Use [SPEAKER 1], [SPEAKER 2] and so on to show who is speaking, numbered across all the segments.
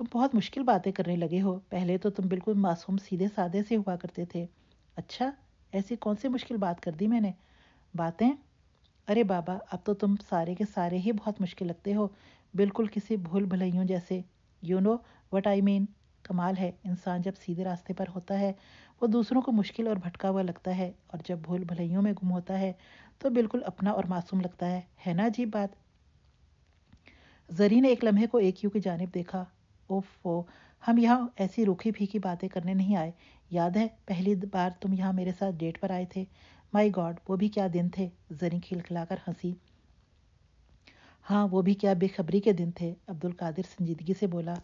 [SPEAKER 1] तुम बहुत मुश्किल बातें करने लगे हो पहले तो तुम बिल्कुल मासूम सीधे साधे से हुआ करते थे अच्छा ऐसी कौन सी मुश्किल बात कर दी मैंने बातें अरे बाबा अब तो तुम सारे के सारे ही बहुत मुश्किल लगते हो बिल्कुल किसी भूल भुलैयों जैसे you know what I mean कमाल है इंसान जब सीधे रास्ते पर होता है वो दूसरों को मुश्किल और भटका हुआ लगता है और जब भूल भलैयों में गुम होता है तो बिल्कुल अपना और मासूम लगता है है ना अजीब बात जरी ने एक लम्हे को एक यू की जानब देखा ओफो हम यहाँ ऐसी रूखी फीकी बातें करने नहीं आए याद है पहली बार तुम यहाँ मेरे साथ डेट पर आए थे माय गॉड वो भी क्या दिन थे जरी खिलखिलाकर हंसी हाँ वो भी क्या बेखबरी के दिन थे अब्दुल कादिर संजीदगी से बोला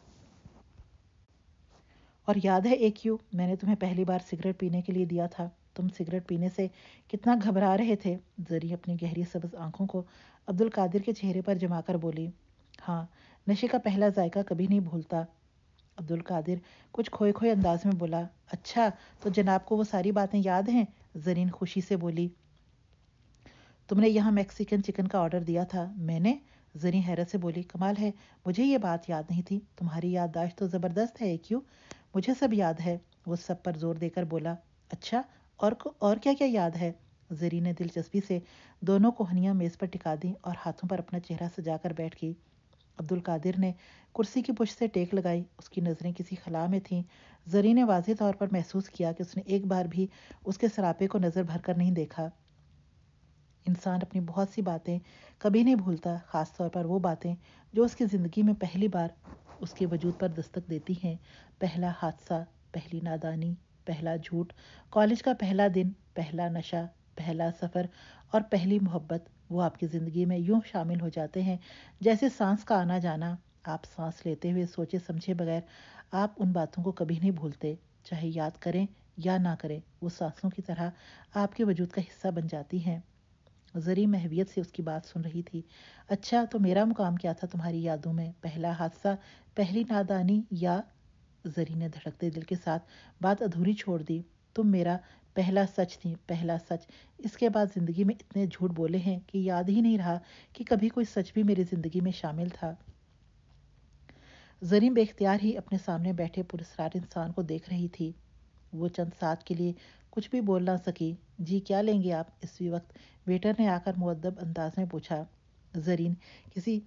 [SPEAKER 1] और याद है एक यू मैंने तुम्हें पहली बार सिगरेट पीने के लिए दिया था तुम सिगरेट पीने से कितना घबरा रहे थे जरी अपनी गहरी सब्ज आंखों को अब्दुल कादिर के चेहरे पर जमाकर बोली हाँ नशे का पहला जायका कभी नहीं भूलता अब्दुल कादिर कुछ खोए खोए अंदाज में बोला अच्छा तो जनाब को वो सारी बातें याद हैं जरीन खुशी से बोली तुमने यहाँ मैक्सिकन चिकन का ऑर्डर दिया था मैंने जरी हैरत से बोली कमाल है मुझे ये बात याद नहीं थी तुम्हारी याददाश्त तो ज़बरदस्त है क्यों मुझे सब याद है वो सब पर जोर देकर बोला अच्छा और को और क्या क्या याद है जरी ने दिलचस्पी से दोनों कोहनियाँ मेज़ पर टिका दी और हाथों पर अपना चेहरा सजाकर बैठ गई अब्दुल कादिर ने कुर्सी की पुश से टेक लगाई उसकी नज़रें किसी खला में थीं जरी ने वाजे तौर पर महसूस किया कि उसने एक बार भी उसके सरापे को नज़र भर कर नहीं देखा इंसान अपनी बहुत सी बातें कभी नहीं भूलता ख़ास तौर पर वो बातें जो उसकी ज़िंदगी में पहली बार उसके वजूद पर दस्तक देती हैं पहला हादसा पहली नादानी पहला झूठ कॉलेज का पहला दिन पहला नशा पहला सफ़र और पहली मोहब्बत वो आपकी ज़िंदगी में यूं शामिल हो जाते हैं जैसे सांस का आना जाना आप सांस लेते हुए सोचे समझे बगैर आप उन बातों को कभी नहीं भूलते चाहे याद करें या ना करें वो सांसों की तरह आपके वजूद का हिस्सा बन जाती हैं ज़री महवियत से उसकी बात सुन रही थी अच्छा तो मेरा मुकाम क्या था तुम्हारी यादों में पहला हादसा पहली नादानी या जरी ने धड़कते दिल के साथ बात अधूरी छोड़ दी तुम मेरा पहला सच थी पहला सच इसके बाद ज़िंदगी में इतने झूठ बोले हैं कि याद ही नहीं रहा कि कभी कोई सच भी मेरी ज़िंदगी में शामिल था जरीम बेख्तियार ही अपने सामने बैठे पुरस्कार इंसान को देख रही थी वो चंद साथ के लिए कुछ भी बोल ना सकी जी क्या लेंगे आप इसी वक्त वेटर ने आकर मुद्दब अंदाज में पूछा जरीन किसी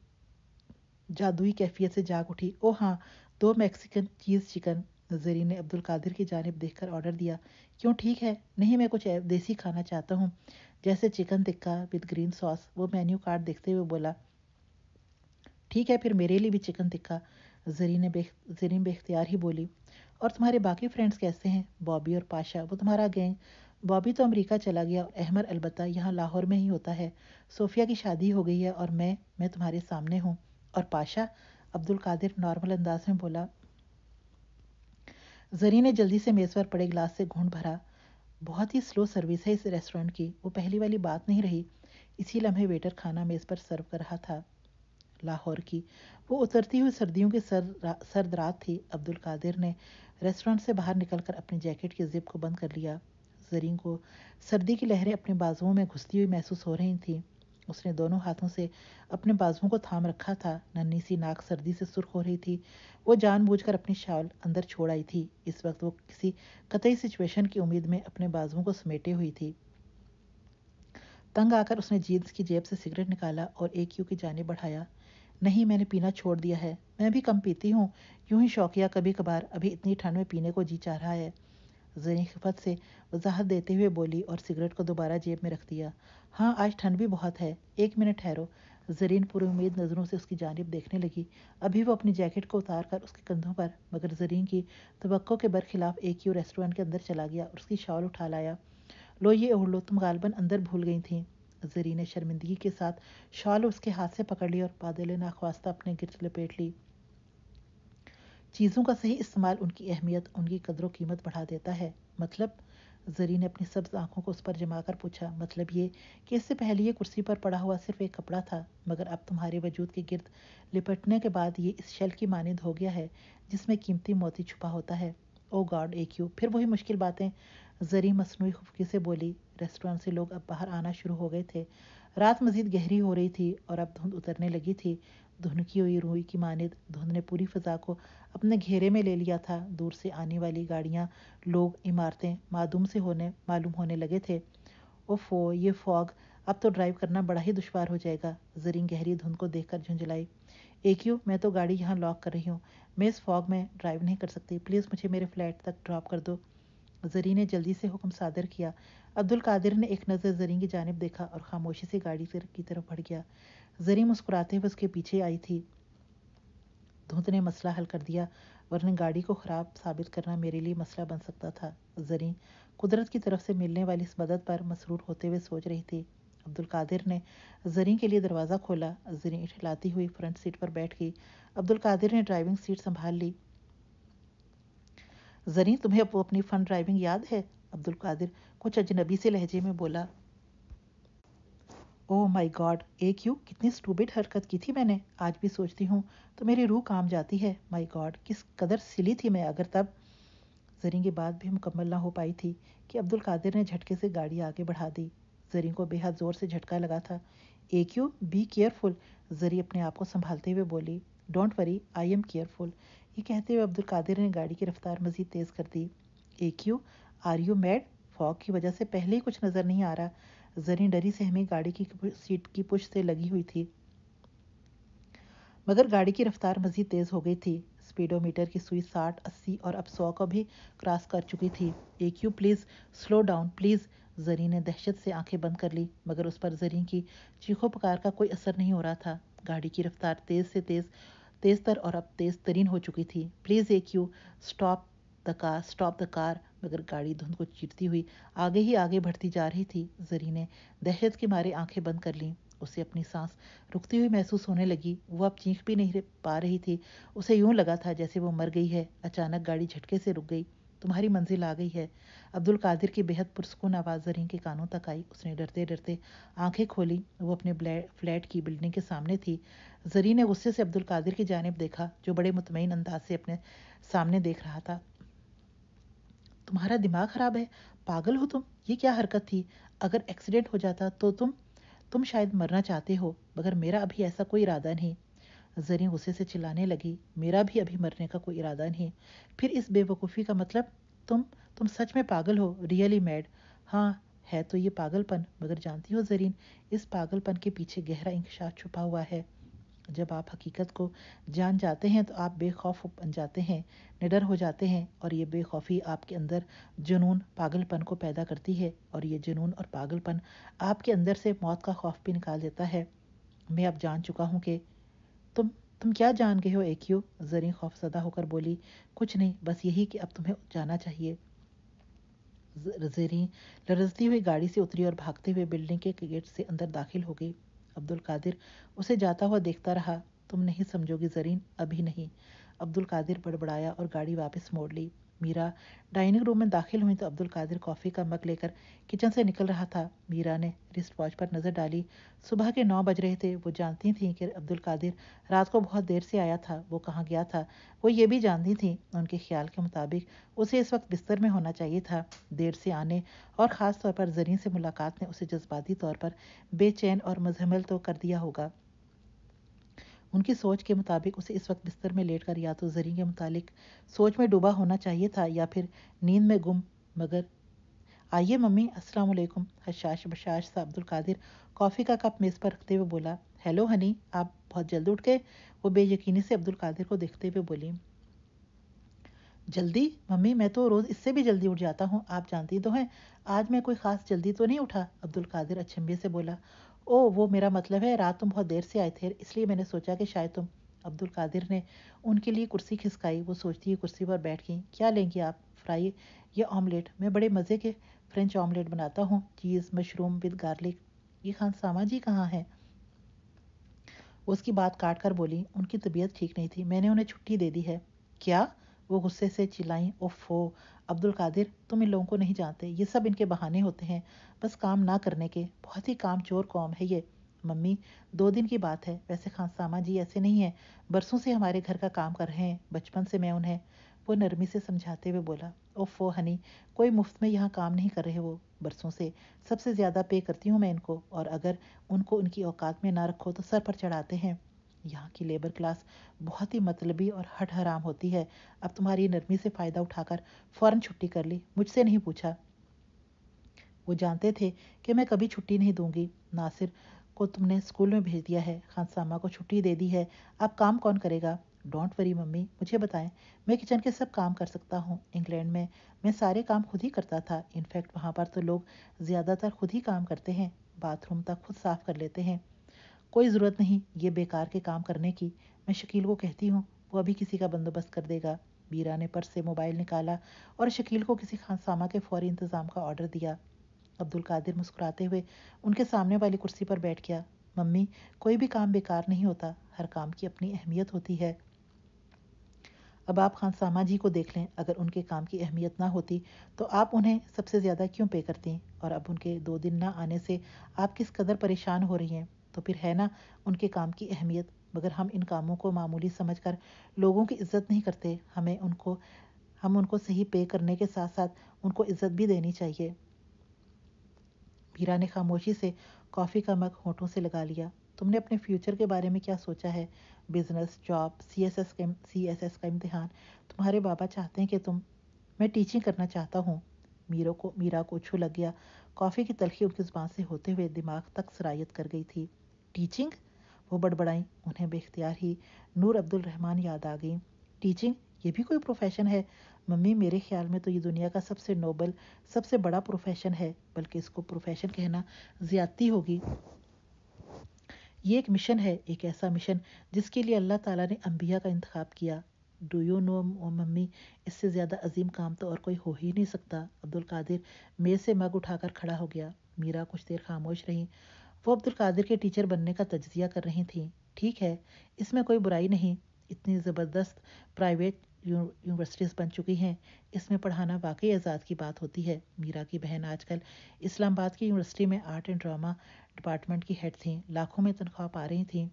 [SPEAKER 1] जादुई कैफियत से जाग उठी ओ हाँ दो मैक्सिकन चीज़ चिकन नज़रीन ने अब्दुल कादिर की जानब देखकर ऑर्डर दिया क्यों ठीक है नहीं मैं कुछ देसी खाना चाहता हूँ जैसे chicken tikka with green sauce वो मेन्यू कार्ड देखते हुए बोला ठीक है फिर मेरे लिए भी चिकन टिक्का जरीन ने बेख जरीन बेख्तियार ही बोली और तुम्हारे बाकी फ्रेंड्स कैसे हैं बॉबी और पाशा वो तुम्हारा गैंग बॉबी तो अमेरिका चला गया अहमद अहमर अलबत्ता यहाँ लाहौर में ही होता है सोफिया की शादी हो गई है और मैं मैं तुम्हारे सामने हूँ और पाशा अब्दुल कादिर नॉर्मल अंदाज में बोला जरी ने जल्दी से मेज़ पर पड़े ग्लास से घूंढ भरा बहुत ही स्लो सर्विस है इस रेस्टोरेंट की वो पहली वाली बात नहीं रही इसी लम्हे वेटर खाना मेज़ पर सर्व कर रहा था लाहौर की वो उतरती हुई सर्दियों के सर सर्द रात थी अब्दुल कादिर ने रेस्टोरेंट से बाहर निकलकर अपनी जैकेट की जिप को बंद कर लिया जरीन को सर्दी की लहरें अपने बाजुओं में घुसती हुई महसूस हो रही थीं उसने दोनों हाथों से अपने बाजुओं को थाम रखा था नन्ही सी नाक सर्दी से सुर्ख हो रही थी वो जानबूझकर अपनी शाल अंदर छोड़ आई थी इस वक्त वो किसी कतई सिचुएशन की उम्मीद में अपने बाजुओं को समेटे हुई थी तंग आकर उसने जीन्स की जेब से सिगरेट निकाला और एक यू की जाने बढ़ाया नहीं मैंने पीना छोड़ दिया है मैं भी कम पीती हूँ यूं ही शौकिया कभी कभार अभी इतनी ठंड में पीने को जी चाह रहा है खिफत से वजाहत देते हुए बोली और सिगरेट को दोबारा जेब में रख दिया हाँ आज ठंड भी बहुत है एक मिनट ठहरो जरीन पूरी उम्मीद नज़रों से उसकी जानब देखने लगी अभी वो अपनी जैकेट को उतार कर उसके कंधों पर मगर जरीन की तो के बरखिलाफ एक ही रेस्टोरेंट के अंदर चला गया और उसकी शॉल उठा लाया लो ये ओढ़ लो तुम गालबन अंदर भूल गई थी जरी ने शर्मिंदगी के साथ शॉल उसके हाथ से पकड़ ली और बादल नाखवास्ता अपने गिर लपेट ली चीज़ों का सही इस्तेमाल उनकी अहमियत उनकी कदर कीमत बढ़ा देता है मतलब जरी ने अपनी सब्ज आंखों को उस पर जमा कर पूछा मतलब ये कि इससे पहले ये कुर्सी पर पड़ा हुआ सिर्फ एक कपड़ा था मगर अब तुम्हारे वजूद के गिरद लिपटने के बाद ये इस शेल की मानद हो गया है जिसमें कीमती मोती छुपा होता है ओ गॉड एक यू फिर वही मुश्किल बातें जरी मसनू खुफकी से बोली रेस्टोरेंट से लोग अब बाहर आना शुरू हो गए थे रात मजीद गहरी हो रही थी और अब धुंध उतरने लगी थी धुन की हुई रूई की मानद धुंध ने पूरी फिजा को अपने घेरे में ले लिया था दूर से आने वाली गाड़ियाँ लोग इमारतें मादूम से होने मालूम होने लगे थे ओफो ये फॉग अब तो ड्राइव करना बड़ा ही दुश्वार हो जाएगा जरिंग गहरी धुंध को देखकर झुंझलाई एक यू मैं तो गाड़ी यहाँ लॉक कर रही हूँ मैं इस फॉग में ड्राइव नहीं कर सकती प्लीज़ मुझे मेरे फ्लैट तक ड्रॉप कर दो जरी ने जल्दी से हुक्म सादर किया अब्दुल कादिर ने एक नज़र जरी की जानब देखा और खामोशी से गाड़ी की तरफ बढ़ गया ज़री मुस्कुराते हुए उसके पीछे आई थी धुंध ने मसला हल कर दिया वरना गाड़ी को ख़राब साबित करना मेरे लिए मसला बन सकता था जरी कुदरत की तरफ से मिलने वाली इस मदद पर मसरूर होते हुए सोच रही थी अब्दुल कादिर ने जरी के लिए दरवाज़ा खोला जरी हिलाती हुई फ्रंट सीट पर बैठ गई अब्दुल कादिर ने ड्राइविंग सीट संभाल ली जरी तुम्हें अपनी फन ड्राइविंग याद है अब्दुल कादिर कुछ अजनबी से लहजे में बोला ओ माय गॉड एक यू कितनी स्टूबिट हरकत की थी मैंने आज भी सोचती हूँ तो मेरी रूह काम जाती है माय गॉड किस कदर सिली थी मैं अगर तब जरी की बात भी मुकम्मल ना हो पाई थी कि अब्दुल कादिर ने झटके से गाड़ी आगे बढ़ा दी जरी को बेहद ज़ोर से झटका लगा था एक यू बी केयरफुल जरी अपने आप को संभालते हुए बोली don't worry I am careful ये कहते हुए अब्दुल कादिर ने गाड़ी की रफ्तार मजीद तेज़ कर दी एक you are you mad fog की वजह से पहले ही कुछ नज़र नहीं आ रहा जरी डरी से हमें गाड़ी की सीट की पुश से लगी हुई थी मगर गाड़ी की रफ्तार मज़ीद तेज़ हो गई थी स्पीडोमीटर की सुई साठ अस्सी और अब सौ को भी क्रॉस कर चुकी थी ए क्यू please slow down please Zari ने दहशत से आंखें बंद कर ली मगर उस पर जरी की चीखों पकार का कोई असर नहीं हो रहा था गाड़ी की रफ्तार तेज़ से तेज़ तेज़ तर और अब तेज़ तरीन हो चुकी थी प्लीज़ ए क्यू stop the car stop the car मगर गाड़ी धुंध को चीरती हुई आगे ही आगे बढ़ती जा रही थी जरी ने दहशत के मारे आंखें बंद कर लीं उसे अपनी सांस रुकती हुई महसूस होने लगी वो अब चीख भी नहीं पा रही थी उसे यूं लगा था जैसे वो मर गई है अचानक गाड़ी झटके से रुक गई तुम्हारी मंजिल आ गई है अब्दुल कादिर की बेहद पुरसकून आवाज़ जरीन के कानों तक आई उसने डरते डरते आंखें खोली वो अपने फ्लैट की बिल्डिंग के सामने थी जरी ने गुस्से से अब्दुल कादिर की जानब देखा जो बड़े मुतमिन अंदाज से अपने सामने देख रहा था तुम्हारा दिमाग खराब है पागल हो तुम ये क्या हरकत थी अगर एक्सीडेंट हो जाता तो तुम तुम शायद मरना चाहते हो मगर मेरा अभी ऐसा कोई इरादा नहीं जरी गुस्से से चिल्लाने लगी मेरा भी अभी मरने का कोई इरादा नहीं फिर इस बेवकूफ़ी का मतलब तुम तुम सच में पागल हो रियली मैड हाँ है तो ये पागलपन मगर जानती हो जरीन इस पागलपन के पीछे गहरा इंकशाफ छुपा हुआ है जब आप हकीकत को जान जाते हैं तो आप बेखौफ बन जाते हैं निडर हो जाते हैं और ये बेखौफी आपके अंदर जुनून पागलपन को पैदा करती है और ये जुनून और पागलपन आपके अंदर से मौत का खौफ भी निकाल देता है मैं अब जान चुका हूँ कि तुम तुम क्या जान गए हो एक यू जरी खौफजदा होकर बोली कुछ नहीं बस यही कि अब तुम्हें जाना चाहिए जरी लरजती हुई गाड़ी से उतरी और भागते हुए बिल्डिंग के गेट से अंदर दाखिल हो गई अब्दुल कादिर उसे जाता हुआ देखता रहा तुम नहीं समझोगी जरीन अभी नहीं अब्दुल कादिर बड़बड़ाया और गाड़ी वापस मोड़ ली मीरा डाइनिंग रूम में दाखिल हुई तो अब्दुल कादिर कॉफ़ी का मग लेकर किचन से निकल रहा था मीरा ने रिस्ट वॉच पर नज़र डाली सुबह के नौ बज रहे थे वो जानती थीं कि अब्दुल कादिर रात को बहुत देर से आया था वो कहाँ गया था वो ये भी जानती थीं उनके ख्याल के मुताबिक उसे इस वक्त बिस्तर में होना चाहिए था देर से आने और ख़ास तौर पर जरिए से मुलाकात ने उसे जज्बाती तौर पर बेचैन और मजहमल तो कर दिया होगा उनकी सोच के मुताबिक उसे इस वक्त बिस्तर में लेट कर या तो जरी के मुतालिक सोच में डूबा होना चाहिए था या फिर नींद में गुम मगर आइए मम्मी अस्सलाम वालेकुम हशाश बशाश सा अब्दुल कादिर कॉफ़ी का कप मेज़ पर रखते हुए बोला हेलो हनी आप बहुत जल्द उठ गए वो बेयकीनी से अब्दुल कादिर को देखते हुए बोली जल्दी मम्मी मैं तो रोज़ इससे भी जल्दी उठ जाता हूँ आप जानती तो हैं आज मैं कोई ख़ास जल्दी तो नहीं उठा अब्दुल कादिर अचंभे से बोला ओ वो मेरा मतलब है रात तुम बहुत देर से आए थे इसलिए मैंने सोचा कि शायद तुम अब्दुल कादिर ने उनके लिए कुर्सी खिसकाई वो सोचती है कुर्सी पर बैठ गई क्या लेंगी आप फ्राई या ऑमलेट मैं बड़े मज़े के फ्रेंच ऑमलेट बनाता हूँ चीज़ मशरूम विद गार्लिक ये खान सामा जी कहाँ हैं उसकी बात काट कर बोली उनकी तबीयत ठीक नहीं थी मैंने उन्हें छुट्टी दे दी है क्या वो गुस्से से चिल्लाएं ओफ हो अब्दुल कादिर तुम इन लोगों को नहीं जानते ये सब इनके बहाने होते हैं बस काम ना करने के बहुत ही काम चोर कौम है ये मम्मी दो दिन की बात है वैसे खान सामा जी ऐसे नहीं है बरसों से हमारे घर का काम कर रहे हैं बचपन से मैं उन्हें वो नरमी से समझाते हुए बोला ओफो हनी कोई मुफ्त में यहाँ काम नहीं कर रहे वो बरसों से सबसे ज़्यादा पे करती हूँ मैं इनको और अगर उनको उनकी औकात में ना रखो तो सर पर चढ़ाते हैं यहाँ की लेबर क्लास बहुत ही मतलबी और हट हराम होती है अब तुम्हारी नरमी से फ़ायदा उठाकर फ़ौरन छुट्टी कर ली मुझसे नहीं पूछा वो जानते थे कि मैं कभी छुट्टी नहीं दूंगी नासिर को तुमने स्कूल में भेज दिया है खानसामा को छुट्टी दे दी है अब काम कौन करेगा डोंट वरी मम्मी मुझे बताएं मैं किचन के सब काम कर सकता हूँ इंग्लैंड में मैं सारे काम खुद ही करता था इनफैक्ट वहाँ पर तो लोग ज़्यादातर खुद ही काम करते हैं बाथरूम तक खुद साफ़ कर लेते हैं कोई ज़रूरत नहीं ये बेकार के काम करने की मैं शकील को कहती हूँ वो अभी किसी का बंदोबस्त कर देगा बीरा ने पर्स से मोबाइल निकाला और शकील को किसी खानसामा के फौरी इंतज़ाम का ऑर्डर दिया अब्दुल कादिर मुस्कुराते हुए उनके सामने वाली कुर्सी पर बैठ गया मम्मी कोई भी काम बेकार नहीं होता हर काम की अपनी अहमियत होती है अब आप खानसामा जी को देख लें अगर उनके काम की अहमियत ना होती तो आप उन्हें सबसे ज़्यादा क्यों पे करती और अब उनके दो दिन ना आने से आप किस कदर परेशान हो रही हैं तो फिर है ना उनके काम की अहमियत मगर हम इन कामों को मामूली समझकर लोगों की इज्जत नहीं करते हमें उनको हम उनको सही पे करने के साथ साथ उनको इज्जत भी देनी चाहिए मीरा ने खामोशी से कॉफ़ी का मग होठों से लगा लिया तुमने अपने फ्यूचर के बारे में क्या सोचा है business job C S S का सी एस एस का इम्तहान तुम्हारे बाबा चाहते हैं कि तुम मैं टीचिंग करना चाहता हूँ मीरा को मीरा को छू लग गया कॉफ़ी की तलखी उनकी ज़ुबान से होते हुए दिमाग तक सरायत कर गई थी टीचिंग वो बड़बड़ाई उन्हें बेख्तियार ही नूर अब्दुल रहमान याद आ गई टीचिंग ये भी कोई प्रोफेशन है मम्मी मेरे ख्याल में तो ये दुनिया का सबसे नोबल सबसे बड़ा प्रोफेशन है बल्कि इसको प्रोफेशन कहना ज़्यादती होगी ये एक मिशन है एक ऐसा मिशन जिसके लिए अल्लाह ताला ने अम्बिया का इंतखाब किया डू यू नो मम्मी इससे ज़्यादा अजीम काम तो और कोई हो ही नहीं सकता अब्दुल कादिर मेज से मग उठाकर खड़ा हो गया मीरा कुछ देर खामोश रही वो अब्दुल कादिर के टीचर बनने का तजिया कर रही थी ठीक है इसमें कोई बुराई नहीं इतनी ज़बरदस्त प्राइवेट यूनिवर्सिटीज़ बन चुकी हैं इसमें पढ़ाना वाकई आज़ाद की बात होती है मीरा की बहन आजकल इस्लामाबाद की यूनिवर्सिटी में आर्ट एंड ड्रामा डिपार्टमेंट की हेड थी लाखों में तनख्वाह पा रही थी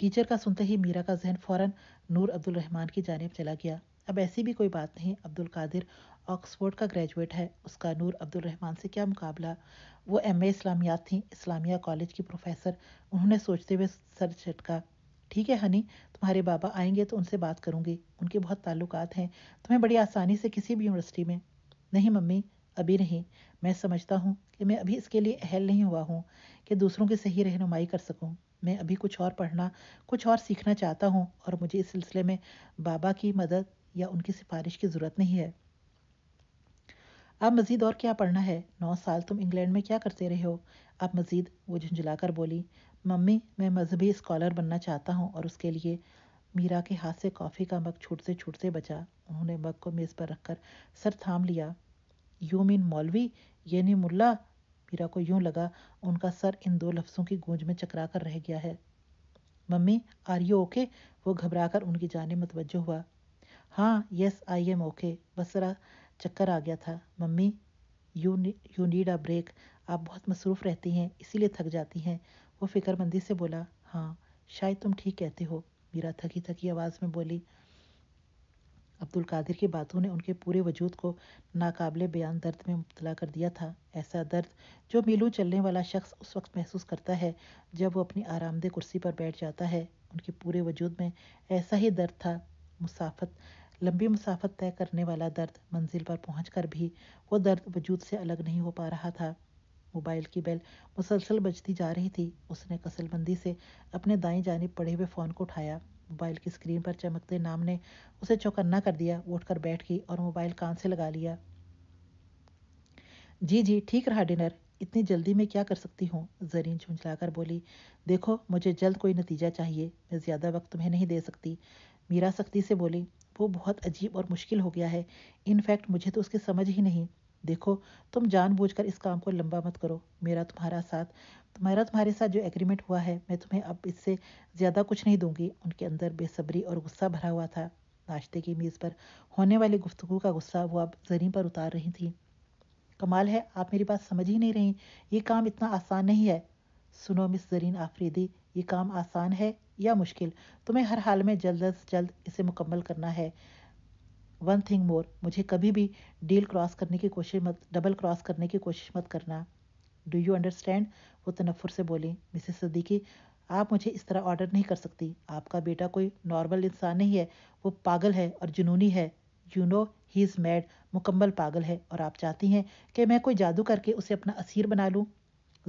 [SPEAKER 1] टीचर का सुनते ही मीरा का जहन फ़ौरन नूर अब्दुल रहमान की जानब चला गया अब ऐसी भी कोई बात नहीं अब्दुल कादिर ऑक्सफोर्ड का ग्रेजुएट है उसका नूर अब्दुल रहमान से क्या मुकाबला वो एम ए इस्लामियात थी इस्लामिया कॉलेज की प्रोफेसर उन्होंने सोचते हुए सर झटका ठीक है हनी तुम्हारे बाबा आएंगे तो उनसे बात करूंगी उनके बहुत ताल्लुकात हैं तुम्हें बड़ी आसानी से किसी भी यूनिवर्सिटी में नहीं मम्मी अभी नहीं मैं समझता हूँ कि मैं अभी इसके लिए अहल नहीं हुआ हूँ कि दूसरों की सही रहनुमाई कर सकूँ मैं अभी कुछ और पढ़ना कुछ और सीखना चाहता हूँ और मुझे इस सिलसिले में बाबा की मदद या उनकी सिफारिश की ज़रूरत नहीं है अब मज़ीद और क्या पढ़ना है नौ साल तुम इंग्लैंड में क्या करते रहे हो अब मज़ीद वो झुंझुलाकर बोली मम्मी मैं मजहबी स्कॉलर बनना चाहता हूँ और उसके लिए मीरा के हाथ से कॉफ़ी का मग छूटते छूटते बचा उन्होंने मग को मेज़ पर रखकर सर थाम लिया यू मीन मौलवी ये नहीं मुल्ला मीरा को यूं लगा उनका सर इन दो लफ्ज़ों की गूंज में चकरा कर रह गया है मम्मी आर यू ओके वो घबरा कर उनकी जाने मतवजह हुआ हाँ यस आई एम ओके बस जरा चक्कर आ गया था mummy you you need a break आप बहुत मसरूफ़ रहती हैं इसीलिए थक जाती हैं वो फ़िक्रमंदी से बोला हाँ शायद तुम ठीक कहते हो मीरा थकी थकी आवाज़ में बोली अब्दुल कादिर की बातों ने उनके पूरे वजूद को नाकाबले बयान दर्द में मुबतला कर दिया था ऐसा दर्द जो मीलू चलने वाला शख्स उस वक्त महसूस करता है जब वो अपनी आरामदेह कुर्सी पर बैठ जाता है उनके पूरे वजूद में ऐसा ही दर्द था मुसाफत लंबी मुसाफत तय करने वाला दर्द मंजिल पर पहुँच भी वो दर्द वजूद से अलग नहीं हो पा रहा था मोबाइल की बेल मुसलसल बजती जा रही थी उसने कसलबंदी से अपने दाएं जानी पड़े हुए फ़ोन को उठाया मोबाइल की स्क्रीन पर चमकते नाम ने उसे चौकन्ना कर दिया वो उठकर बैठ गई और मोबाइल कान से लगा लिया जी जी ठीक रहा डिनर इतनी जल्दी में क्या कर सकती हूँ जरीन झुंझलाकर बोली देखो मुझे जल्द कोई नतीजा चाहिए मैं ज़्यादा वक्त तुम्हें नहीं दे सकती मीरा सख्ती से बोली वो बहुत अजीब और मुश्किल हो गया है इनफैक्ट मुझे तो उसकी समझ ही नहीं देखो तुम जानबूझकर इस काम को लंबा मत करो मेरा तुम्हारा साथ मेरा तुम्हारे साथ जो एग्रीमेंट हुआ है मैं तुम्हें अब इससे ज़्यादा कुछ नहीं दूंगी उनके अंदर बेसब्री और गुस्सा भरा हुआ था नाश्ते की मेज़ पर होने वाली गुफ्तगु का गुस्सा वो अब जरी पर उतार रही थी कमाल है आप मेरी बात समझ ही नहीं रही ये काम इतना आसान नहीं है सुनो मिस जरीन आफरीदी ये काम आसान है या मुश्किल तुम्हें हर हाल में जल्द अज जल्द इसे मुकम्मल करना है वन थिंग मोर मुझे कभी भी डील क्रॉस करने की कोशिश मत डबल क्रॉस करने की कोशिश मत करना डू यू अंडरस्टैंड वो तनफुर से बोली मिसेस सदीकी आप मुझे इस तरह ऑर्डर नहीं कर सकती आपका बेटा कोई नॉर्मल इंसान नहीं है वो पागल है और जुनूनी है you know he is mad मुकम्मल पागल है और आप चाहती हैं कि मैं कोई जादू करके उसे अपना असीर बना लूँ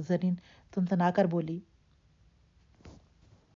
[SPEAKER 1] जरीन तुम कर बोली